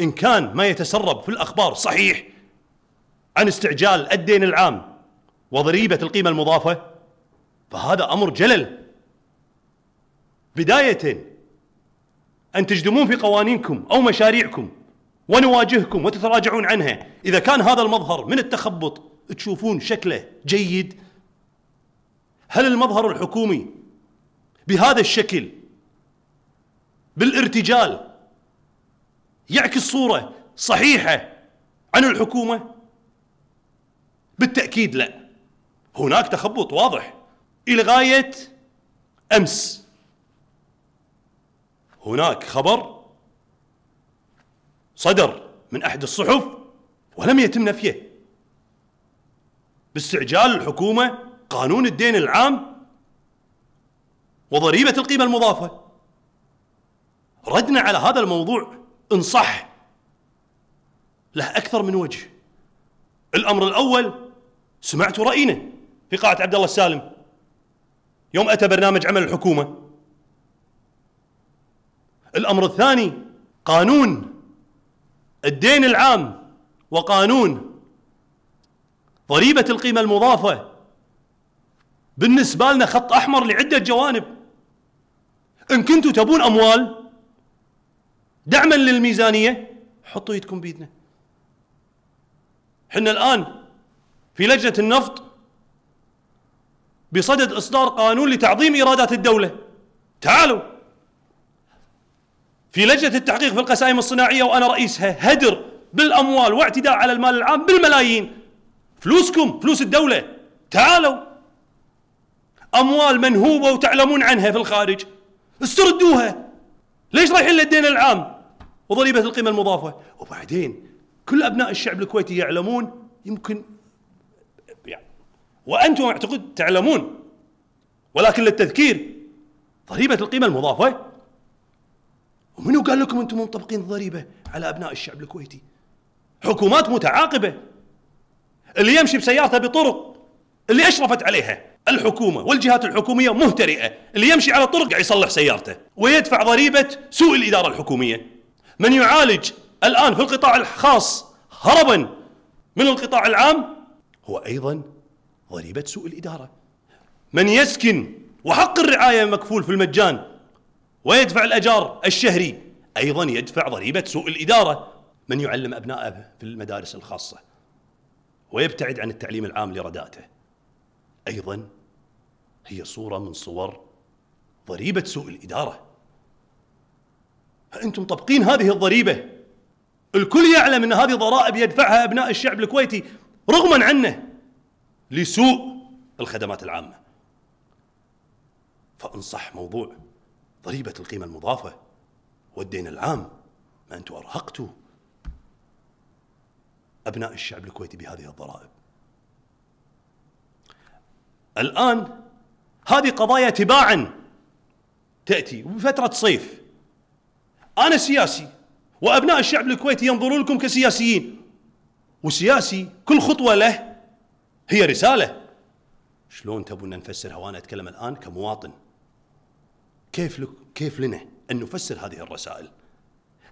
إن كان ما يتسرب في الأخبار صحيح عن استعجال الدين العام وضريبة القيمة المضافة فهذا أمر جلل بداية أن تجدمون في قوانينكم أو مشاريعكم ونواجهكم وتتراجعون عنها إذا كان هذا المظهر من التخبط تشوفون شكله جيد هل المظهر الحكومي بهذا الشكل بالارتجال يعكس صورة صحيحة عن الحكومة؟ بالتأكيد لا هناك تخبط واضح إلى غاية أمس هناك خبر صدر من أحد الصحف ولم يتم نفيه باستعجال الحكومة قانون الدين العام وضريبة القيمة المضافة ردنا على هذا الموضوع إن صح له أكثر من وجه الأمر الأول سمعت رأينا في قاعة عبد الله السالم يوم أتى برنامج عمل الحكومة الأمر الثاني قانون الدين العام وقانون ضريبة القيمة المضافة بالنسبة لنا خط أحمر لعدة جوانب إن كنتوا تبون أموال دعما للميزانيه حطوا يدكم بيدنا احنا الان في لجنه النفط بصدد اصدار قانون لتعظيم ايرادات الدوله تعالوا في لجنه التحقيق في القسائم الصناعيه وانا رئيسها هدر بالاموال واعتداء على المال العام بالملايين فلوسكم فلوس الدوله تعالوا اموال منهوبه وتعلمون عنها في الخارج استردوها ليش رايحين للدين العام وضريبه القيمه المضافه وبعدين كل ابناء الشعب الكويتي يعلمون يمكن يعني وانتم اعتقد تعلمون ولكن للتذكير ضريبه القيمه المضافه ومنو قال لكم انتم مطبقين الضريبه على ابناء الشعب الكويتي حكومات متعاقبه اللي يمشي بسيارته بطرق اللي اشرفت عليها الحكومة والجهات الحكومية مهترئة اللي يمشي على الطرق قاعد يصلح سيارته ويدفع ضريبة سوء الإدارة الحكومية من يعالج الآن في القطاع الخاص هربا من القطاع العام هو أيضا ضريبة سوء الإدارة من يسكن وحق الرعاية مكفول في المجان ويدفع الأجار الشهري أيضا يدفع ضريبة سوء الإدارة من يعلم أبنائه في المدارس الخاصة ويبتعد عن التعليم العام لرداته أيضا هي صورة من صور ضريبة سوء الإدارة أنتم طبقين هذه الضريبة الكل يعلم أن هذه ضرائب يدفعها أبناء الشعب الكويتي رغما عنه لسوء الخدمات العامة فانصح موضوع ضريبة القيمة المضافة والدين العام ما أنتم أرهقتوا أبناء الشعب الكويتي بهذه الضرائب الآن هذه قضايا تباعا تأتي بفترة صيف أنا سياسي وأبناء الشعب الكويتي ينظرون لكم كسياسيين وسياسي كل خطوة له هي رسالة شلون تبون نفسرها وأنا أتكلم الآن كمواطن كيف لك كيف لنا أن نفسر هذه الرسائل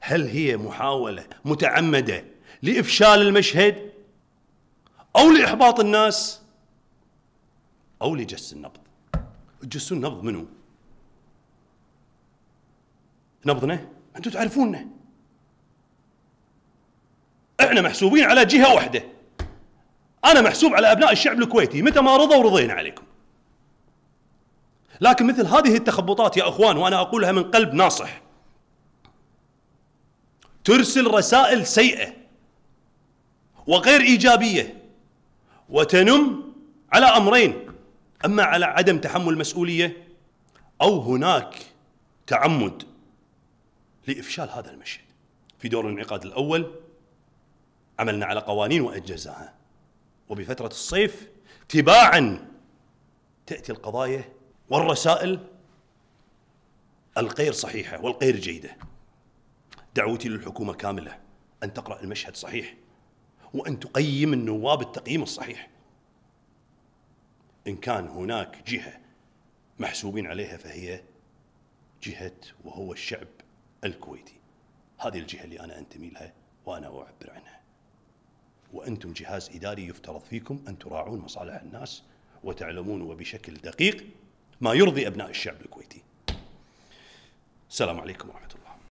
هل هي محاولة متعمدة لإفشال المشهد أو لإحباط الناس أو لجس النبض تجسون نبض منو؟ نبضنا؟ انتم تعرفوننا احنا محسوبين على جهه واحده انا محسوب على ابناء الشعب الكويتي متى ما رضوا رضينا عليكم لكن مثل هذه التخبطات يا اخوان وانا اقولها من قلب ناصح ترسل رسائل سيئه وغير ايجابيه وتنم على امرين اما على عدم تحمل مسؤوليه او هناك تعمد لافشال هذا المشهد. في دور الانعقاد الاول عملنا على قوانين واجزاها وبفتره الصيف تباعا تاتي القضايا والرسائل الغير صحيحه والغير جيده. دعوتي للحكومه كامله ان تقرا المشهد صحيح وان تقيم النواب التقييم الصحيح. إن كان هناك جهة محسوبين عليها فهي جهة وهو الشعب الكويتي هذه الجهة اللي أنا أنتمي لها وأنا أعبر عنها وأنتم جهاز إداري يفترض فيكم أن تراعون مصالح الناس وتعلمون وبشكل دقيق ما يرضي أبناء الشعب الكويتي السلام عليكم ورحمة الله